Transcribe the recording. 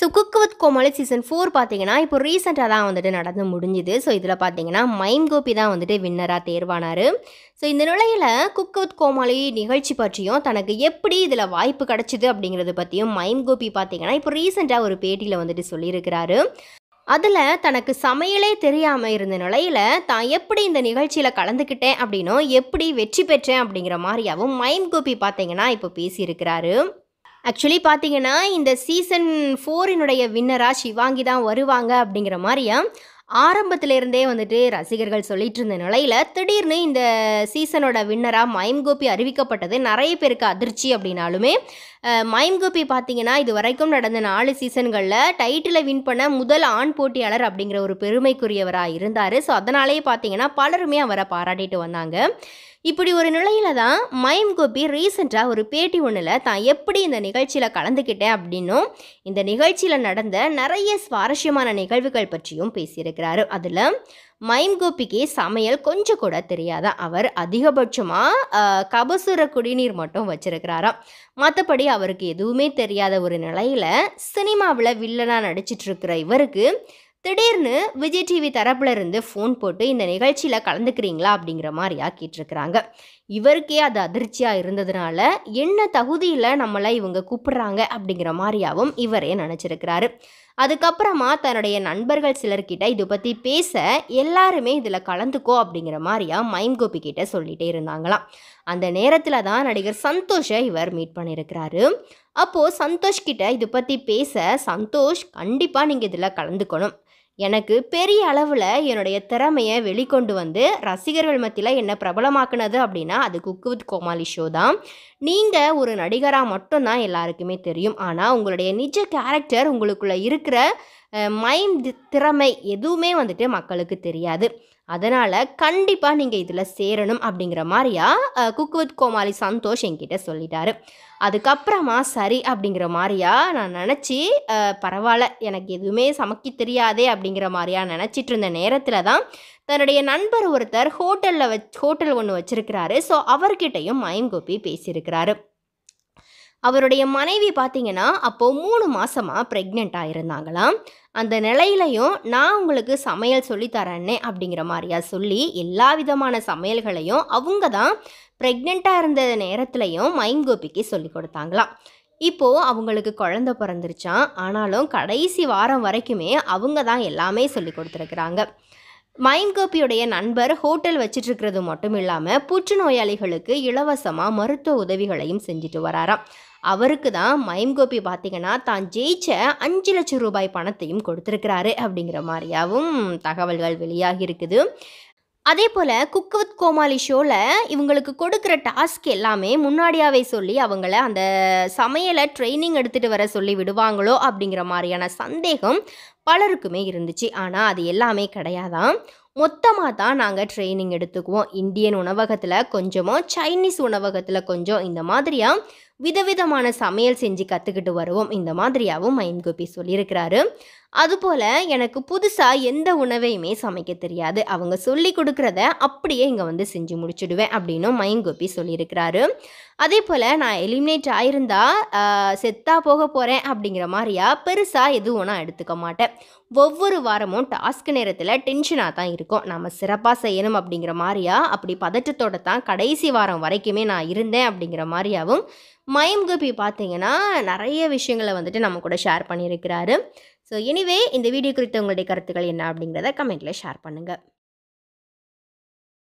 so cook with Komali season four பார்த்தீங்கன்னா இப்போ ரீசெண்டாக தான் வந்துட்டு நடந்து முடிஞ்சுது ஸோ இதில் பார்த்தீங்கன்னா மைம் கோபி தான் வந்துட்டு வின்னராக தேர்வானார் ஸோ இந்த நிலையில் குக் வித் கோமாளி நிகழ்ச்சி பற்றியும் தனக்கு எப்படி இதில் வாய்ப்பு கிடச்சிது அப்படிங்கிறத பற்றியும் மைம் கோபி பார்த்தீங்கன்னா இப்போ ரீசெண்டாக ஒரு பேட்டியில் வந்துட்டு சொல்லியிருக்கிறாரு அதில் தனக்கு சமையலே தெரியாமல் இருந்த நிலையில் தான் எப்படி இந்த நிகழ்ச்சியில் கலந்துக்கிட்டேன் அப்படின்னும் எப்படி வெற்றி பெற்றேன் அப்படிங்கிற மாதிரியாகவும் மைம் கோபி பார்த்தீங்கன்னா இப்போ பேசியிருக்கிறாரு ஆக்சுவலி பார்த்தீங்கன்னா இந்த சீசன் ஃபோரினுடைய வின்னராக சிவாங்கி தான் வருவாங்க அப்படிங்கிற மாதிரியா ஆரம்பத்திலேருந்தே வந்துட்டு ரசிகர்கள் சொல்லிட்டு இருந்த நிலையில் திடீர்னு இந்த சீசனோட வின்னராக மயம் கோபி அறிவிக்கப்பட்டது நிறைய பேருக்கு அதிர்ச்சி அப்படின்னாலுமே மயம் கோபி பார்த்தீங்கன்னா இது வரைக்கும் நடந்த நாலு சீசன்களில் டைட்டிலை வின் பண்ண முதல் ஆண் போட்டியாளர் அப்படிங்கிற ஒரு பெருமைக்குரியவராக இருந்தார் ஸோ அதனாலேயே பார்த்தீங்கன்னா பலருமே அவரை பாராட்டிட்டு வந்தாங்க இப்படி ஒரு நிலையில தான் மயம் கோபி ரீசெண்டாக ஒரு பேட்டி ஒன்றில் தான் எப்படி இந்த நிகழ்ச்சியில் கலந்துக்கிட்டேன் அப்படின்னும் இந்த நிகழ்ச்சியில் நடந்த நிறைய சுவாரஸ்யமான நிகழ்வுகள் பற்றியும் பேசியிருக்கிறாரு அதில் மயம் கோபிக்கு சமையல் கொஞ்சம் கூட தெரியாதா அவர் அதிகபட்சமாக கபசுர குடிநீர் மட்டும் வச்சிருக்கிறாராம் மற்றபடி அவருக்கு எதுவுமே தெரியாத ஒரு நிலையில் சினிமாவில் வில்லனாக நடிச்சிட்ருக்கிற இவருக்கு திடீர்னு விஜய் டிவி தரப்புல இருந்து ஃபோன் போட்டு இந்த நிகழ்ச்சியில் கலந்துக்கிறீங்களா அப்படிங்கிற மாதிரியா கேட்டிருக்கிறாங்க இவருக்கே அது அதிர்ச்சியாக இருந்ததுனால என்ன தகுதியில் நம்மளை இவங்க கூப்பிடுறாங்க அப்படிங்கிற மாதிரியாவும் இவரே நினச்சிருக்கிறாரு அதுக்கப்புறமா தன்னுடைய நண்பர்கள் சிலர்கிட்ட இதை பற்றி பேச எல்லாருமே இதில் கலந்துக்கோ அப்படிங்கிற மாதிரியா மைம் கோபி கிட்ட சொல்லிகிட்டே இருந்தாங்களாம் அந்த நேரத்தில் தான் நடிகர் சந்தோஷை இவர் மீட் பண்ணியிருக்கிறாரு அப்போது சந்தோஷ் இதை பற்றி பேச சந்தோஷ் கண்டிப்பாக நீங்கள் இதில் கலந்துக்கணும் எனக்கு பெரிய அளவில் என்னுடைய திறமையை வெளிக்கொண்டு வந்து ரசிகர்கள் மத்தியில் என்னை பிரபலமாக்குனது அப்படின்னா அது குக்கு வித் கோமாளி ஷோ தான் நீங்கள் ஒரு நடிகராக மட்டும்தான் எல்லாருக்குமே தெரியும் ஆனால் உங்களுடைய நிஜ கேரக்டர் உங்களுக்குள்ளே இருக்கிற மைண்ட் திறமை எதுவுமே வந்துட்டு மக்களுக்கு தெரியாது அதனால் கண்டிப்பாக நீங்கள் இதில் சேரணும் அப்படிங்கிற மாதிரியா குக்குவித் கோமாளி சந்தோஷ் என்கிட்ட சொல்லிட்டாரு அதுக்கப்புறமா சரி அப்படிங்கிற மாதிரியா நான் நினச்சி பரவாயில்ல எனக்கு எதுவுமே சமைக்க தெரியாதே அப்படிங்கிற மாதிரியா நினச்சிட்டு இருந்த நேரத்தில் தான் தன்னுடைய நண்பர் ஒருத்தர் ஹோட்டலில் வச் ஹோட்டல் ஒன்று வச்சுருக்கிறாரு ஸோ அவர்கிட்டையும் மயம் கோப்பி பேசியிருக்கிறாரு அவருடைய மனைவி பார்த்தீங்கன்னா அப்போது மூணு மாசமா ப்ரெக்னெண்ட்டாக இருந்தாங்களாம் அந்த நிலையிலையும் நான் உங்களுக்கு சமையல் சொல்லித்தரேன்னே அப்படிங்கிற மாதிரியா சொல்லி எல்லா விதமான சமையல்களையும் அவங்க தான் ப்ரெக்னெண்ட்டாக இருந்த நேரத்துலையும் மைங்கோபிக்கு சொல்லி கொடுத்தாங்களாம் இப்போது அவங்களுக்கு குழந்த பிறந்துருச்சான் ஆனாலும் கடைசி வாரம் வரைக்குமே அவங்க தான் எல்லாமே சொல்லி கொடுத்துருக்குறாங்க கோப்பியுடைய நண்பர் ஹோட்டல் வச்சுட்டு இருக்கிறது மட்டும் இல்லாமல் புற்றுநோயாளிகளுக்கு இலவசமாக மருத்துவ உதவிகளையும் செஞ்சுட்டு வராராம் அவருக்கு தான் மைம்கோபி பார்த்தீங்கன்னா தான் ஜெயிச்ச அஞ்சு லட்சம் ரூபாய் பணத்தையும் கொடுத்துருக்கிறாரு அப்படிங்கிற மாதிரியாகவும் தகவல்கள் வெளியாகி இருக்குது அதே போல் குக் வித் கோமாளி ஷோவில் இவங்களுக்கு கொடுக்குற டாஸ்க் எல்லாமே முன்னாடியாகவே சொல்லி அவங்கள அந்த சமையலை ட்ரைனிங் எடுத்துகிட்டு வர சொல்லி விடுவாங்களோ அப்படிங்கிற மாதிரியான சந்தேகம் பலருக்குமே இருந்துச்சு ஆனால் அது எல்லாமே கிடையாதான் மொத்தமாக தான் நாங்கள் ட்ரைனிங் எடுத்துக்குவோம் இந்தியன் உணவகத்தில் கொஞ்சமாக சைனீஸ் உணவகத்தில் கொஞ்சம் இந்த மாதிரியாக விதவிதமான சமையல் செஞ்சு கற்றுக்கிட்டு வருவோம் இந்த மாதிரியாகவும் மைன் கோபி சொல்லியிருக்கிறாரு அதுபோல் எனக்கு புதுசாக எந்த உணவையுமே சமைக்க தெரியாது அவங்க சொல்லி கொடுக்குறத அப்படியே இங்கே வந்து செஞ்சு முடிச்சுடுவேன் அப்படின்னும் மயங்கோப்பி சொல்லியிருக்கிறாரு அதே போல் நான் எலிமினேட் ஆயிருந்தா செத்தா போக போகிறேன் அப்படிங்கிற மாதிரியா பெருசாக எதுவும் நான் எடுத்துக்க மாட்டேன் ஒவ்வொரு வாரமும் டாஸ்க் நேரத்தில் டென்ஷனாக தான் இருக்கும் நம்ம சிறப்பாக செய்யணும் அப்படிங்கிற மாதிரியா அப்படி பதற்றத்தோட தான் கடைசி வாரம் வரைக்குமே நான் இருந்தேன் அப்படிங்கிற மாதிரியாவும் மயம் கோபி பார்த்தீங்கன்னா நிறைய விஷயங்களை வந்துட்டு நம்ம கூட ஷேர் பண்ணியிருக்கிறாரு ஸோ எனிவே இந்த வீடியோ குறித்த உங்களுடைய கருத்துக்கள் என்ன அப்படிங்கிறத கமெண்ட்டில் ஷேர் பண்ணுங்கள்